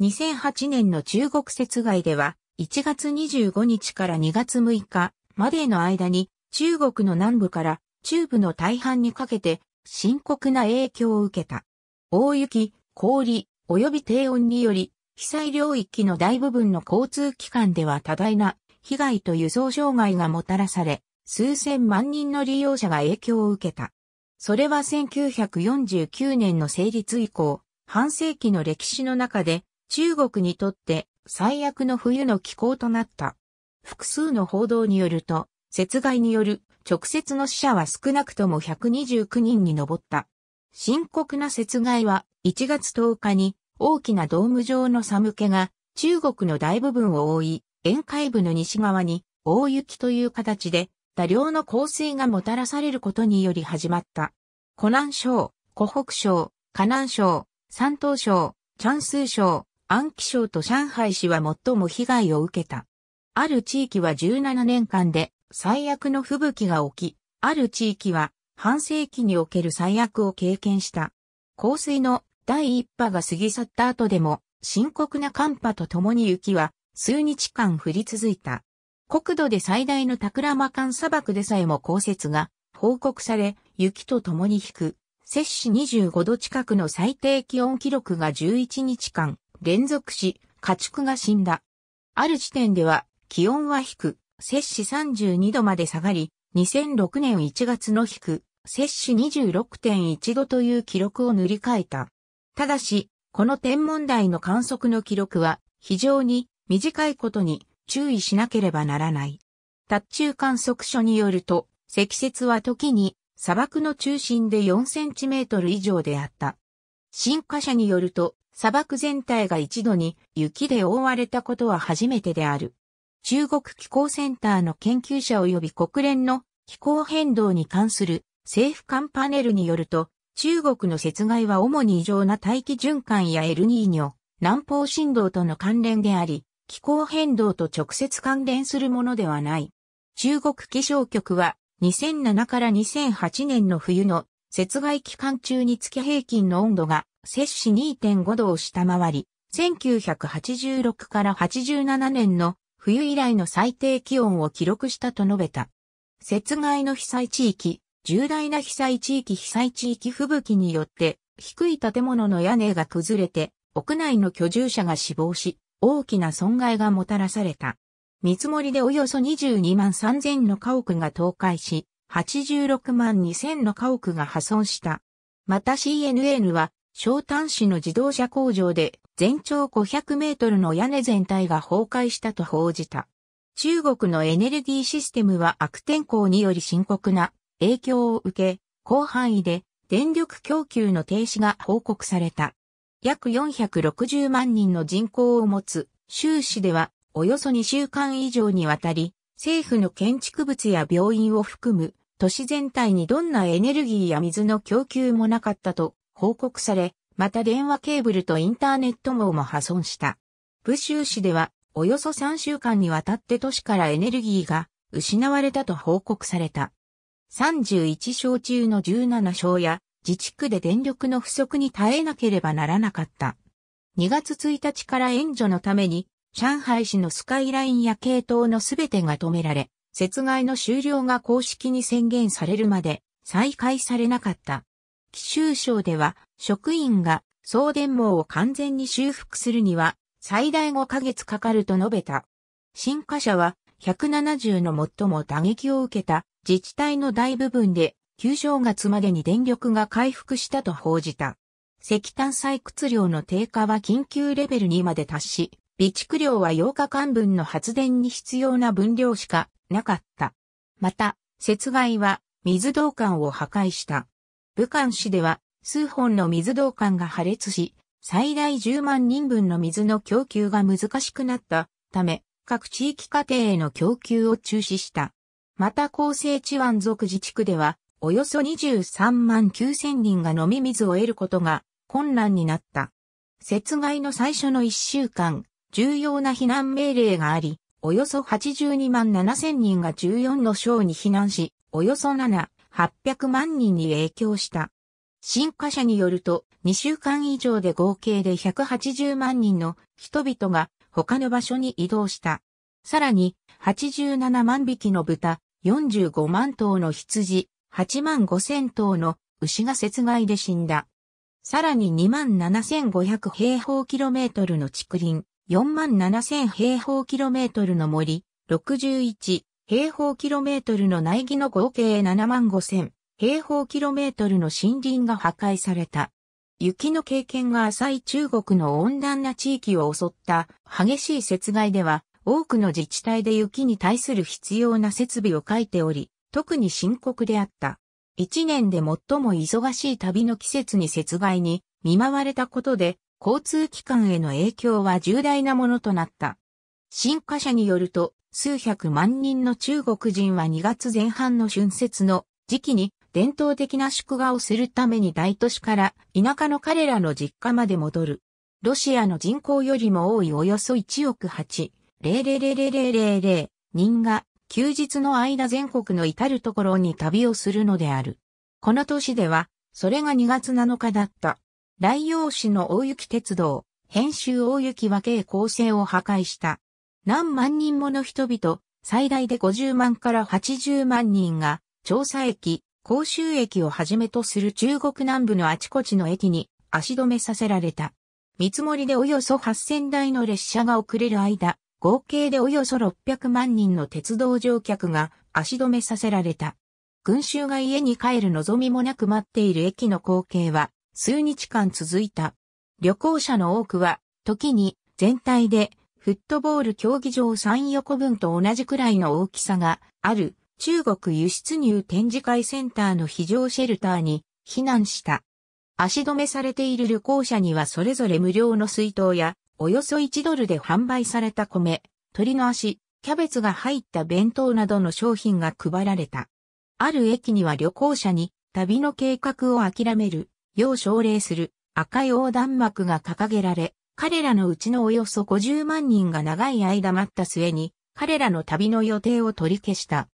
2008年の中国節外では、1月25日から2月6日までの間に、中国の南部から中部の大半にかけて、深刻な影響を受けた。大雪、氷、及び低温により、被災領域の大部分の交通機関では多大な被害と輸送障害がもたらされ、数千万人の利用者が影響を受けた。それは1949年の成立以降、半世紀の歴史の中で中国にとって最悪の冬の気候となった。複数の報道によると、雪害による直接の死者は少なくとも129人に上った。深刻な雪害は1月10日に大きなドーム状の寒気が中国の大部分を覆い、沿海部の西側に大雪という形で多量の降水がもたらされることにより始まった。湖南省、湖北省、河南省、山東省、チャンス省、安徽省と上海市は最も被害を受けた。ある地域は17年間で最悪の吹雪が起き、ある地域は半世紀における最悪を経験した。降水の第一波が過ぎ去った後でも深刻な寒波とともに雪は数日間降り続いた。国土で最大のタクラマカン砂漠でさえも降雪が報告され、雪とともに引く、摂氏25度近くの最低気温記録が11日間連続し、家畜が死んだ。ある時点では、気温は低く、摂氏32度まで下がり、2006年1月の低く、摂氏26.1度という記録を塗り替えた。ただし、この天文台の観測の記録は、非常に短いことに注意しなければならない。達中観測所によると、積雪は時に砂漠の中心で4センチメートル以上であった。進化者によると、砂漠全体が一度に雪で覆われたことは初めてである。中国気候センターの研究者及び国連の気候変動に関する政府間パネルによると、中国の雪害は主に異常な大気循環やエルニーニョ、南方振動との関連であり、気候変動と直接関連するものではない。中国気象局は2007から2008年の冬の雪害期間中に月平均の温度が摂氏2.5度を下回り、1986から87年の冬以来の最低気温を記録したと述べた。雪害の被災地域、重大な被災地域被災地域吹雪によって低い建物の屋根が崩れて屋内の居住者が死亡し大きな損害がもたらされた。見積もりでおよそ22万3000の家屋が倒壊し86万2000の家屋が破損した。また CNN は、小丹市の自動車工場で全長500メートルの屋根全体が崩壊したと報じた。中国のエネルギーシステムは悪天候により深刻な影響を受け、広範囲で電力供給の停止が報告された。約460万人の人口を持つ州市ではおよそ2週間以上にわたり、政府の建築物や病院を含む都市全体にどんなエネルギーや水の供給もなかったと報告され、また電話ケーブルとインターネット網も破損した。武州市では、およそ3週間にわたって都市からエネルギーが失われたと報告された。31省中の17省や自治区で電力の不足に耐えなければならなかった。2月1日から援助のために上海市のスカイラインや系統のすべてが止められ、雪害の終了が公式に宣言されるまで再開されなかった。奇州省では職員が送電網を完全に修復するには最大5ヶ月かかると述べた。新華社は170の最も打撃を受けた自治体の大部分で旧正月までに電力が回復したと報じた。石炭採掘量の低下は緊急レベルにまで達し、備蓄量は8日間分の発電に必要な分量しかなかった。また、雪害は水道管を破壊した。武漢市では数本の水道管が破裂し、最大10万人分の水の供給が難しくなったため、各地域家庭への供給を中止した。また厚生地湾族自治区では、およそ23万9千人が飲み水を得ることが困難になった。雪害の最初の1週間、重要な避難命令があり、およそ82万7000人が14の省に避難し、およそ7、800万人に影響した。新華社によると、2週間以上で合計で180万人の人々が他の場所に移動した。さらに、87万匹の豚、45万頭の羊、8万5千頭の牛が雪害で死んだ。さらに2万7500平方キロメートルの竹林、4万7000平方キロメートルの森、61平方キロメートルの苗木の合計7万5000平方キロメートルの森林が破壊された。雪の経験が浅い中国の温暖な地域を襲った激しい雪害では、多くの自治体で雪に対する必要な設備を書いており、特に深刻であった。一年で最も忙しい旅の季節に雪害に見舞われたことで、交通機関への影響は重大なものとなった。新華社によると、数百万人の中国人は2月前半の春節の時期に伝統的な祝賀をするために大都市から田舎の彼らの実家まで戻る。ロシアの人口よりも多いおよそ1億8、0 0 0 0 0 0人が休日の間全国の至るところに旅をするのである。この年では、それが2月7日だった。来陽市の大雪鉄道、編集大雪分け構成を破壊した。何万人もの人々、最大で50万から80万人が、調査駅、甲州駅をはじめとする中国南部のあちこちの駅に足止めさせられた。見積もりでおよそ8000台の列車が遅れる間、合計でおよそ600万人の鉄道乗客が足止めさせられた。群衆が家に帰る望みもなく待っている駅の光景は、数日間続いた。旅行者の多くは、時に全体でフットボール競技場3横分と同じくらいの大きさがある中国輸出入展示会センターの非常シェルターに避難した。足止めされている旅行者にはそれぞれ無料の水筒や、およそ1ドルで販売された米、鶏の足、キャベツが入った弁当などの商品が配られた。ある駅には旅行者に旅の計画を諦める要奨励する赤い横断幕が掲げられ、彼らのうちのおよそ50万人が長い間待った末に、彼らの旅の予定を取り消した。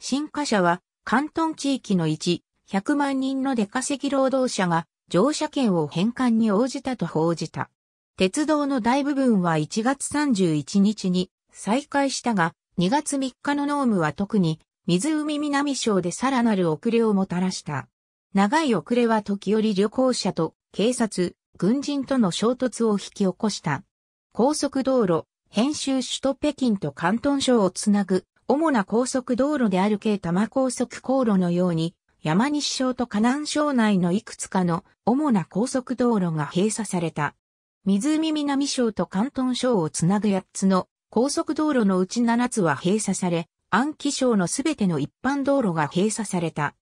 新華社は、関東地域の1、100万人の出稼ぎ労働者が乗車券を返還に応じたと報じた。鉄道の大部分は1月31日に再開したが、2月3日の濃霧は特に湖南省でさらなる遅れをもたらした。長い遅れは時折旅行者と警察、軍人との衝突を引き起こした。高速道路、編集首都北京と関東省をつなぐ主な高速道路である京玉高速航路のように、山西省と河南省内のいくつかの主な高速道路が閉鎖された。湖南省と関東省をつなぐ8つの高速道路のうち7つは閉鎖され、安徽省のすべての一般道路が閉鎖された。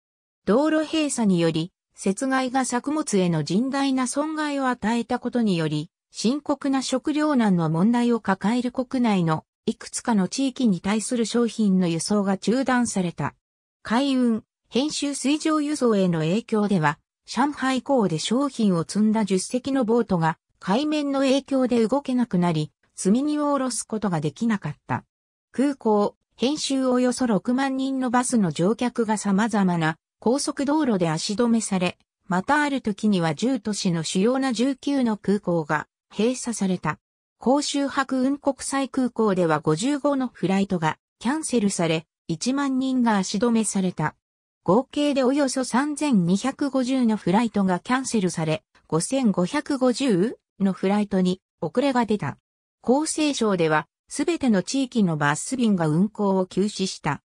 道路閉鎖により、雪害が作物への甚大な損害を与えたことにより、深刻な食糧難の問題を抱える国内のいくつかの地域に対する商品の輸送が中断された。海運、編集水上輸送への影響では、上海港で商品を積んだ10隻のボートが海面の影響で動けなくなり、積み荷を下ろすことができなかった。空港、編集およそ6万人のバスの乗客が様々な高速道路で足止めされ、またある時には10都市の主要な19の空港が閉鎖された。公衆白雲国際空港では55のフライトがキャンセルされ、1万人が足止めされた。合計でおよそ3250のフライトがキャンセルされ、5550のフライトに遅れが出た。厚生省では、すべての地域のバス便が運行を休止した。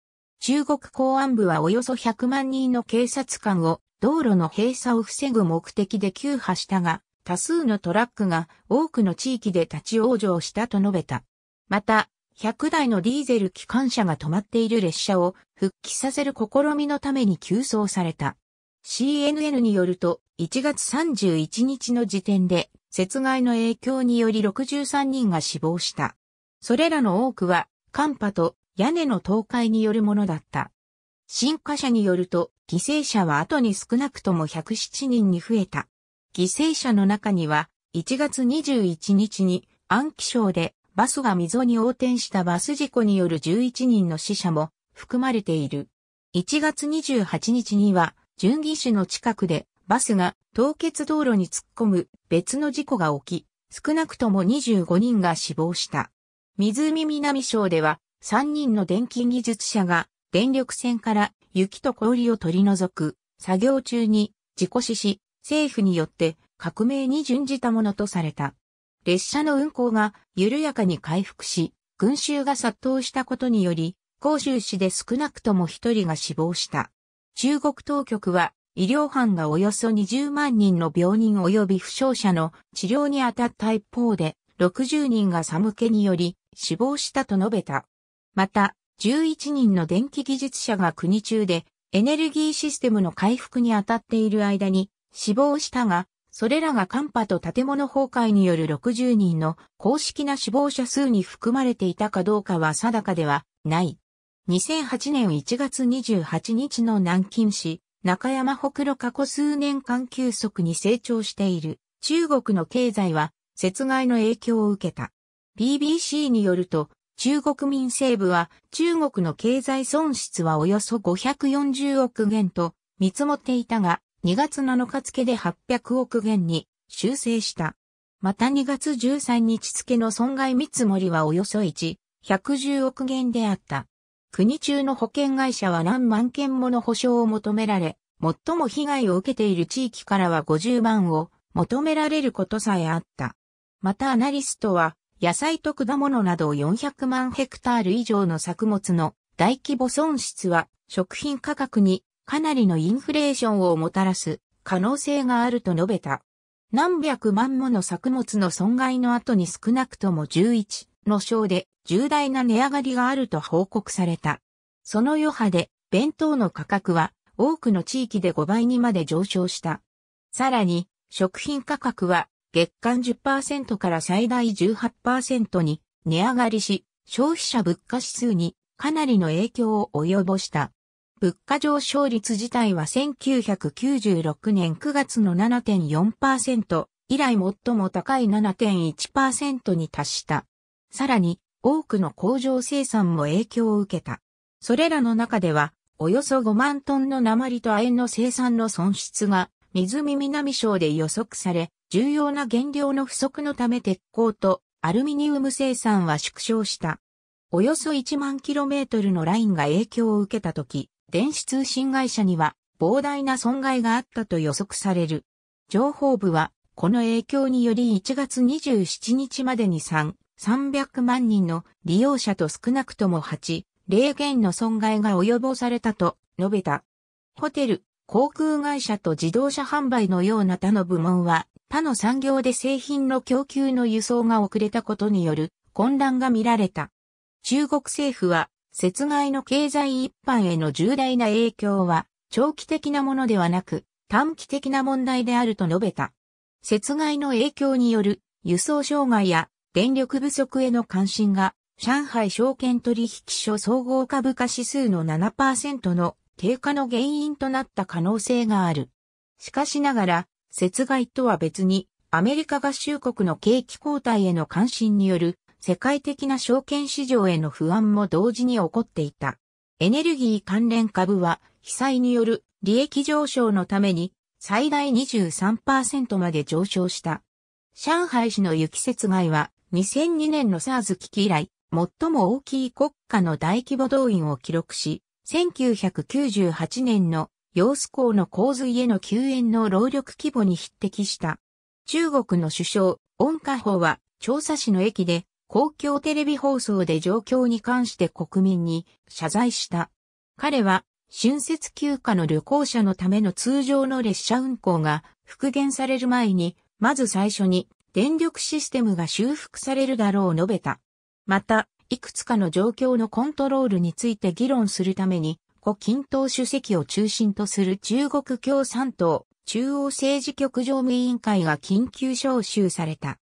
中国公安部はおよそ100万人の警察官を道路の閉鎖を防ぐ目的で休破したが、多数のトラックが多くの地域で立ち往生したと述べた。また、100台のディーゼル機関車が止まっている列車を復帰させる試みのために急走された。CNN によると、1月31日の時点で、雪害の影響により63人が死亡した。それらの多くは、寒波と屋根の倒壊によるものだった。新華社によると、犠牲者は後に少なくとも107人に増えた。犠牲者の中には、1月21日に安徽省でバスが溝に横転したバス事故による11人の死者も含まれている。1月28日には、順義市の近くでバスが凍結道路に突っ込む別の事故が起き、少なくとも25人が死亡した。湖南省では3人の電気技術者が電力線から雪と氷を取り除く作業中に事故死し、政府によって革命に準じたものとされた。列車の運行が緩やかに回復し、群衆が殺到したことにより、広州市で少なくとも一人が死亡した。中国当局は医療班がおよそ20万人の病人及び負傷者の治療に当たった一方で、60人が寒気により死亡したと述べた。また、11人の電気技術者が国中でエネルギーシステムの回復に当たっている間に死亡したが、それらが寒波と建物崩壊による60人の公式な死亡者数に含まれていたかどうかは定かではない。2008年1月28日の南京市、中山北路過去数年間急速に成長している中国の経済は、雪害の影響を受けた。BBC によると、中国民政部は中国の経済損失はおよそ540億元と見積もっていたが、2月7日付で800億元に修正した。また2月13日付の損害見積もりはおよそ1、110億元であった。国中の保険会社は何万件もの保証を求められ、最も被害を受けている地域からは50万を求められることさえあった。またアナリストは野菜と果物など400万ヘクタール以上の作物の大規模損失は食品価格にかなりのインフレーションをもたらす可能性があると述べた。何百万もの作物の損害の後に少なくとも11の章で重大な値上がりがあると報告された。その余波で弁当の価格は多くの地域で5倍にまで上昇した。さらに食品価格は月間10%から最大18%に値上がりし、消費者物価指数にかなりの影響を及ぼした。物価上昇率自体は1996年9月の7.4%以来最も高い7.1%に達した。さらに多くの工場生産も影響を受けた。それらの中ではおよそ5万トンの鉛と亜鉛の生産の損失が水見南省で予測され、重要な原料の不足のため鉄鋼とアルミニウム生産は縮小した。およそ1万キロメートルのラインが影響を受けたとき、電子通信会社には膨大な損害があったと予測される。情報部は、この影響により1月27日までに3、300万人の利用者と少なくとも8、0元の損害が及ぼされたと述べた。ホテル、航空会社と自動車販売のような他の部門は、他の産業で製品の供給の輸送が遅れたことによる混乱が見られた。中国政府は、雪害の経済一般への重大な影響は、長期的なものではなく、短期的な問題であると述べた。雪害の影響による輸送障害や電力不足への関心が上海証券取引所総合株価指数の7%の低下の原因となった可能性がある。しかしながら雪害とは別に、アメリカ合衆国の景気後退への関心による世界的な証券市場への不安も同時に起こっていた。エネルギー関連株は被災による利益上昇のために最大23%まで上昇した。上海市の雪雪害は2002年の SARS 危機以来最も大きい国家の大規模動員を記録し、1998年の揚子港の洪水への救援の労力規模に匹敵した。中国の首相、温家宝は、調査市の駅で、公共テレビ放送で状況に関して国民に謝罪した。彼は、春節休暇の旅行者のための通常の列車運行が復元される前に、まず最初に電力システムが修復されるだろう述べた。また、いくつかの状況のコントロールについて議論するために、胡錦涛主席を中心とする中国共産党中央政治局常務委員会が緊急招集された。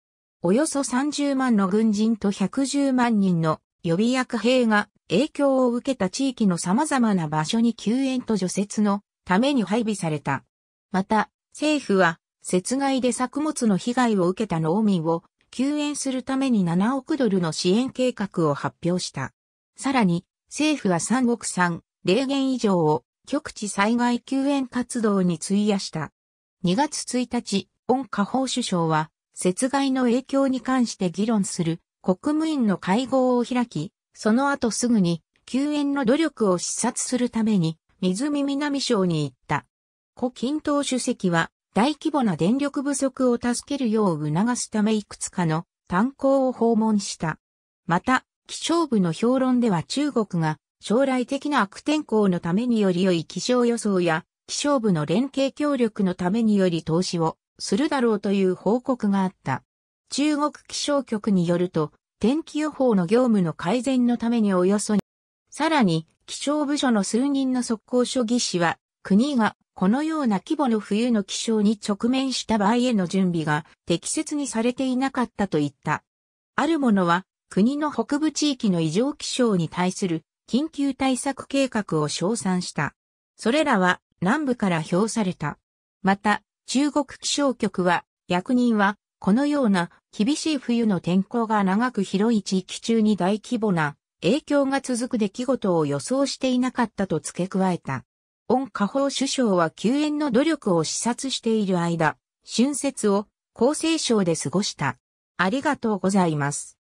およそ30万の軍人と110万人の予備役兵が影響を受けた地域の様々な場所に救援と除雪のために配備された。また、政府は、雪害で作物の被害を受けた農民を救援するために7億ドルの支援計画を発表した。さらに、政府は三国産、霊言以上を極地災害救援活動に費やした。2月1日、温家宝首相は、雪害の影響に関して議論する国務院の会合を開き、その後すぐに救援の努力を視察するために湖南省に行った。胡錦涛主席は大規模な電力不足を助けるよう促すためいくつかの炭鉱を訪問した。また、気象部の評論では中国が将来的な悪天候のためにより良い気象予想や気象部の連携協力のためにより投資をするだろうという報告があった。中国気象局によると、天気予報の業務の改善のためにおよそに、さらに気象部署の数人の速攻処技師は、国がこのような規模の冬の気象に直面した場合への準備が適切にされていなかったと言った。あるものは国の北部地域の異常気象に対する緊急対策計画を称賛した。それらは南部から評された。また、中国気象局は、役人は、このような厳しい冬の天候が長く広い地域中に大規模な影響が続く出来事を予想していなかったと付け加えた。温家宝首相は救援の努力を視察している間、春節を厚生省で過ごした。ありがとうございます。